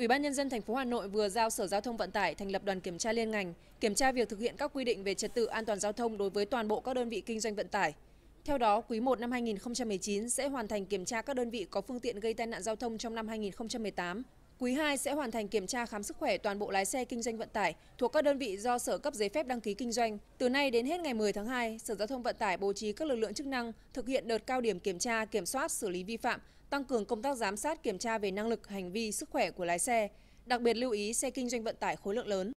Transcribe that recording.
Ủy ban nhân dân thành phố Hà Nội vừa giao Sở Giao thông Vận tải thành lập đoàn kiểm tra liên ngành, kiểm tra việc thực hiện các quy định về trật tự an toàn giao thông đối với toàn bộ các đơn vị kinh doanh vận tải. Theo đó, quý 1 năm 2019 sẽ hoàn thành kiểm tra các đơn vị có phương tiện gây tai nạn giao thông trong năm 2018. Quý 2 sẽ hoàn thành kiểm tra khám sức khỏe toàn bộ lái xe kinh doanh vận tải thuộc các đơn vị do Sở cấp giấy phép đăng ký kinh doanh. Từ nay đến hết ngày 10 tháng 2, Sở Giao thông Vận tải bố trí các lực lượng chức năng thực hiện đợt cao điểm kiểm tra, kiểm soát, xử lý vi phạm, tăng cường công tác giám sát kiểm tra về năng lực, hành vi, sức khỏe của lái xe. Đặc biệt lưu ý xe kinh doanh vận tải khối lượng lớn.